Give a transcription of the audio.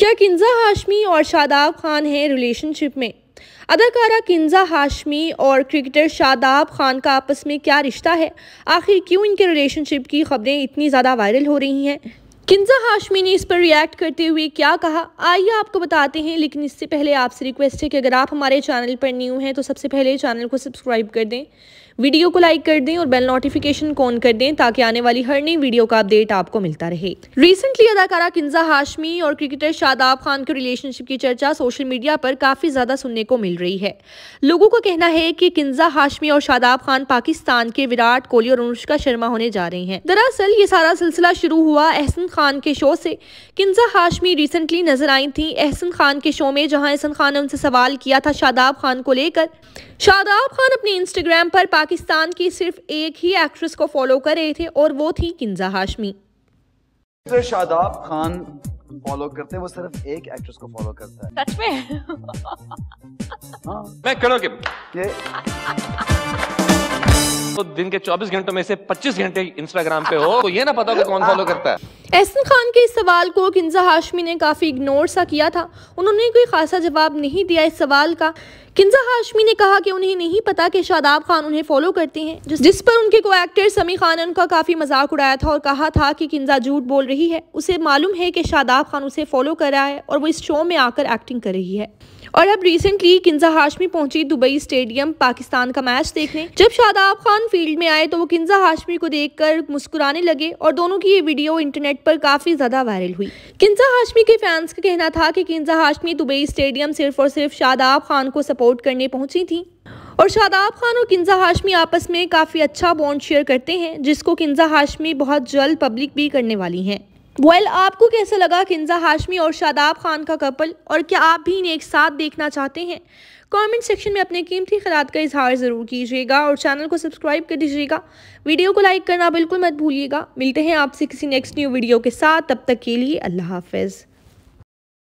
क्या किन्जा हाशमी और शादाब खान हैं रिलेशनशिप में अदाकारा किन्जा हाशमी और क्रिकेटर शादाब खान का आपस में क्या रिश्ता है आखिर क्यों इनके रिलेशनशिप की खबरें इतनी ज़्यादा वायरल हो रही हैं किंजा हाशमी ने इस पर रिएक्ट करते हुए क्या कहा आइए आपको बताते हैं लेकिन इससे पहले आपसे रिक्वेस्ट है कि अगर आप हमारे चैनल पर न्यू हैं तो सबसे पहले चैनल को सब्सक्राइब कर दें वीडियो को लाइक कर दें और बेल नोटिफिकेशन को ऑन कर दें ताकि आने वाली हर नई वीडियो का अपडेट आपको मिलता रहे रिसेंटली अदाकारा किंजा हाशमी और क्रिकेटर शादाब खान के रिलेशनशिप की चर्चा सोशल मीडिया पर काफ़ी ज़्यादा सुनने को मिल रही है लोगों का कहना है कि किंजा हाशमी और शादाब खान पाकिस्तान के विराट कोहली और अनुष्का शर्मा होने जा रहे हैं दरअसल ये सारा सिलसिला शुरू हुआ एहसन खान खान के शो से किन्जा हाशमी रिसेंटली नजर आई थी एहसन खान के शो में जहां एहसन खान ने उनसे सवाल किया था शादाब खान को लेकर शादाब खान अपने इंस्टाग्राम पर पाकिस्तान की सिर्फ एक ही एक्ट्रेस को फॉलो कर रहे थे और वो थी किन्जा हाशमी शादाब खान फॉलो करते हैं वो सिर्फ एक एक्ट्रेस को फॉलो करता है सच में हाँ। मैं करो कि तो दिन के 24 घंटों में से 25 घंटे इंस्टाग्राम पे हो तो ये ना पता हो कौन फॉलो करता है एहसन खान के इस सवाल को किन्जा हाशमी ने काफ़ी इग्नोर सा किया था उन्होंने कोई खासा जवाब नहीं दिया इस सवाल का किन्जा हाशमी ने कहा कि उन्हें नहीं पता कि शादाब खान उन्हें फॉलो करते हैं जिस, जिस पर उनके को एक्टर समी खान ने उनका काफ़ी मजाक उड़ाया था और कहा था कि किन्जा झूठ बोल रही है उसे मालूम है कि शादाब खान उसे फॉलो कर रहा है और वो इस शो में आकर एक्टिंग कर रही है और अब रिसेंटली किन्जा हाशमी पहुंची दुबई स्टेडियम पाकिस्तान का मैच देखने जब शादाब खान फील्ड में आए तो वो किन्जा हाशमी को देखकर मुस्कुराने लगे और दोनों की ये वीडियो इंटरनेट नेट पर काफ़ी ज़्यादा वायरल हुई किंजा हाशमी के फैंस का कहना था कि किंजा हाशमी दुबई स्टेडियम सिर्फ और सिर्फ शादाब खान को सपोर्ट करने पहुंची थी और शादाब खान और किंजा हाशमी आपस में काफ़ी अच्छा बॉन्ड शेयर करते हैं जिसको किंजा हाशमी बहुत जल्द पब्लिक भी करने वाली हैं वेल well, आपको कैसे लगा किन्जा हाशमी और शादाब खान का कपल और क्या आप भी इन्हें एक साथ देखना चाहते हैं कमेंट सेक्शन में अपने कीमती ख्याल का इजहार ज़रूर कीजिएगा और चैनल को सब्सक्राइब कर दीजिएगा वीडियो को लाइक करना बिल्कुल मत भूलिएगा मिलते हैं आपसे किसी नेक्स्ट न्यू वीडियो के साथ तब तक के लिए अल्लाह हाफिज़